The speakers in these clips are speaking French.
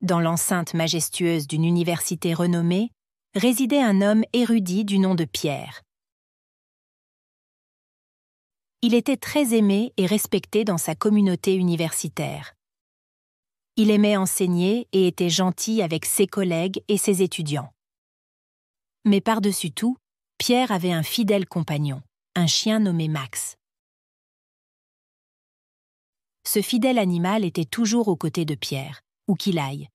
Dans l'enceinte majestueuse d'une université renommée, résidait un homme érudit du nom de Pierre. Il était très aimé et respecté dans sa communauté universitaire. Il aimait enseigner et était gentil avec ses collègues et ses étudiants. Mais par-dessus tout, Pierre avait un fidèle compagnon, un chien nommé Max. Ce fidèle animal était toujours aux côtés de Pierre où qu'il aille,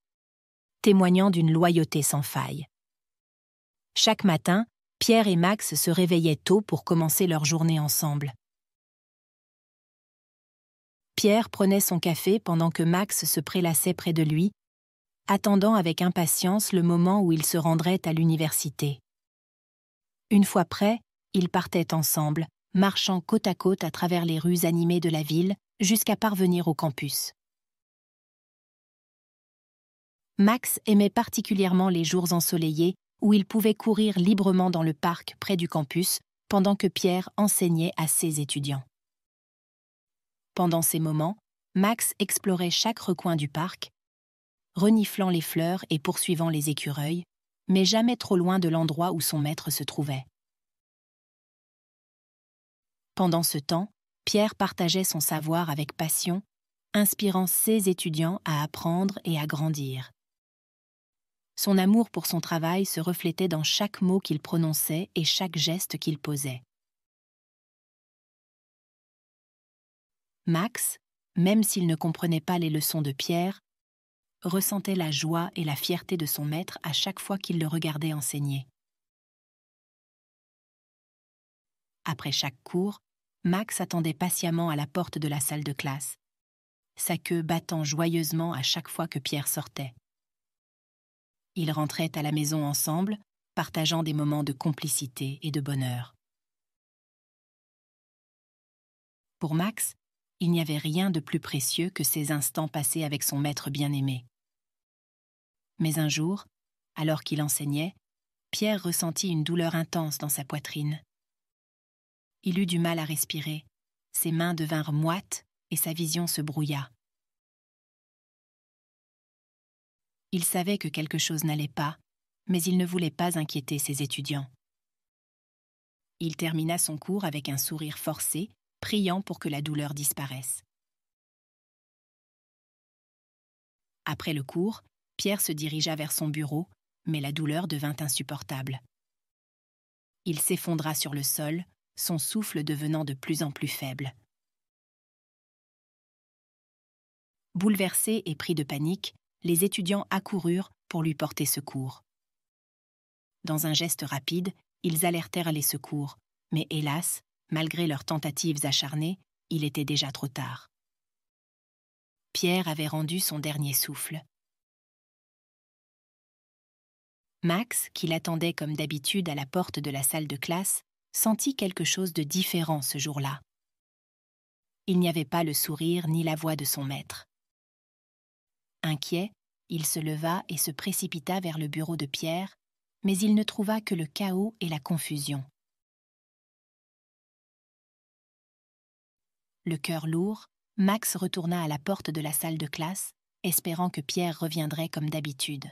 témoignant d'une loyauté sans faille. Chaque matin, Pierre et Max se réveillaient tôt pour commencer leur journée ensemble. Pierre prenait son café pendant que Max se prélassait près de lui, attendant avec impatience le moment où ils se rendraient à l'université. Une fois prêts, ils partaient ensemble, marchant côte à côte à travers les rues animées de la ville, jusqu'à parvenir au campus. Max aimait particulièrement les jours ensoleillés où il pouvait courir librement dans le parc près du campus pendant que Pierre enseignait à ses étudiants. Pendant ces moments, Max explorait chaque recoin du parc, reniflant les fleurs et poursuivant les écureuils, mais jamais trop loin de l'endroit où son maître se trouvait. Pendant ce temps, Pierre partageait son savoir avec passion, inspirant ses étudiants à apprendre et à grandir. Son amour pour son travail se reflétait dans chaque mot qu'il prononçait et chaque geste qu'il posait. Max, même s'il ne comprenait pas les leçons de Pierre, ressentait la joie et la fierté de son maître à chaque fois qu'il le regardait enseigner. Après chaque cours, Max attendait patiemment à la porte de la salle de classe, sa queue battant joyeusement à chaque fois que Pierre sortait. Ils rentraient à la maison ensemble, partageant des moments de complicité et de bonheur. Pour Max, il n'y avait rien de plus précieux que ces instants passés avec son maître bien-aimé. Mais un jour, alors qu'il enseignait, Pierre ressentit une douleur intense dans sa poitrine. Il eut du mal à respirer, ses mains devinrent moites et sa vision se brouilla. Il savait que quelque chose n'allait pas, mais il ne voulait pas inquiéter ses étudiants. Il termina son cours avec un sourire forcé, priant pour que la douleur disparaisse. Après le cours, Pierre se dirigea vers son bureau, mais la douleur devint insupportable. Il s'effondra sur le sol, son souffle devenant de plus en plus faible. Bouleversé et pris de panique, les étudiants accoururent pour lui porter secours. Dans un geste rapide, ils alertèrent les secours, mais hélas, malgré leurs tentatives acharnées, il était déjà trop tard. Pierre avait rendu son dernier souffle. Max, qui l'attendait comme d'habitude à la porte de la salle de classe, sentit quelque chose de différent ce jour-là. Il n'y avait pas le sourire ni la voix de son maître. Inquiet, il se leva et se précipita vers le bureau de Pierre, mais il ne trouva que le chaos et la confusion. Le cœur lourd, Max retourna à la porte de la salle de classe, espérant que Pierre reviendrait comme d'habitude.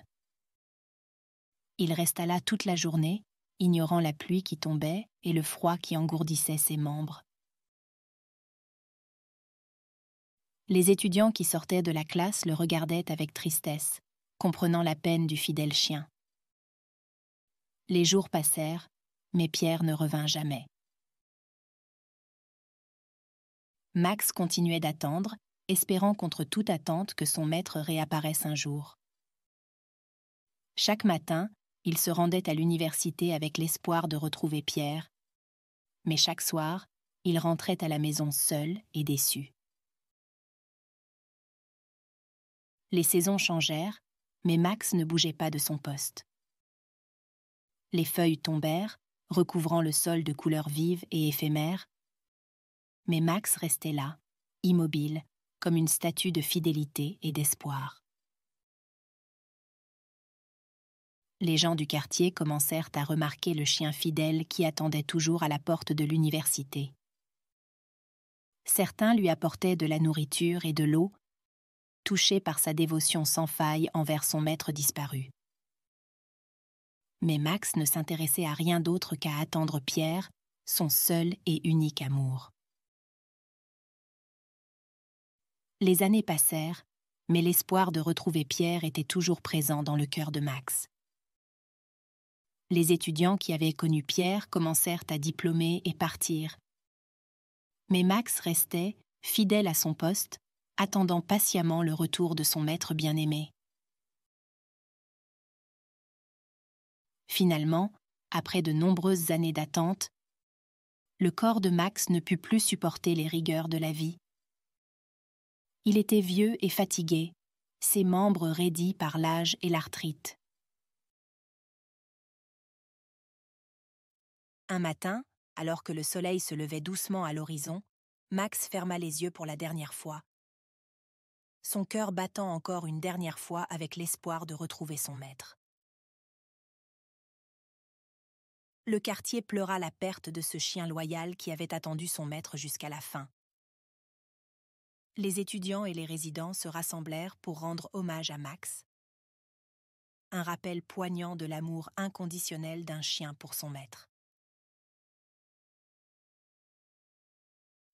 Il resta là toute la journée, ignorant la pluie qui tombait et le froid qui engourdissait ses membres. Les étudiants qui sortaient de la classe le regardaient avec tristesse, comprenant la peine du fidèle chien. Les jours passèrent, mais Pierre ne revint jamais. Max continuait d'attendre, espérant contre toute attente que son maître réapparaisse un jour. Chaque matin, il se rendait à l'université avec l'espoir de retrouver Pierre, mais chaque soir, il rentrait à la maison seul et déçu. Les saisons changèrent, mais Max ne bougeait pas de son poste. Les feuilles tombèrent, recouvrant le sol de couleurs vives et éphémères, mais Max restait là, immobile, comme une statue de fidélité et d'espoir. Les gens du quartier commencèrent à remarquer le chien fidèle qui attendait toujours à la porte de l'université. Certains lui apportaient de la nourriture et de l'eau touché par sa dévotion sans faille envers son maître disparu. Mais Max ne s'intéressait à rien d'autre qu'à attendre Pierre, son seul et unique amour. Les années passèrent, mais l'espoir de retrouver Pierre était toujours présent dans le cœur de Max. Les étudiants qui avaient connu Pierre commencèrent à diplômer et partir. Mais Max restait, fidèle à son poste, attendant patiemment le retour de son maître bien-aimé. Finalement, après de nombreuses années d'attente, le corps de Max ne put plus supporter les rigueurs de la vie. Il était vieux et fatigué, ses membres raidis par l'âge et l'arthrite. Un matin, alors que le soleil se levait doucement à l'horizon, Max ferma les yeux pour la dernière fois son cœur battant encore une dernière fois avec l'espoir de retrouver son maître. Le quartier pleura la perte de ce chien loyal qui avait attendu son maître jusqu'à la fin. Les étudiants et les résidents se rassemblèrent pour rendre hommage à Max. Un rappel poignant de l'amour inconditionnel d'un chien pour son maître.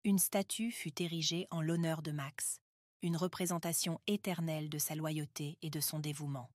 Une statue fut érigée en l'honneur de Max, une représentation éternelle de sa loyauté et de son dévouement.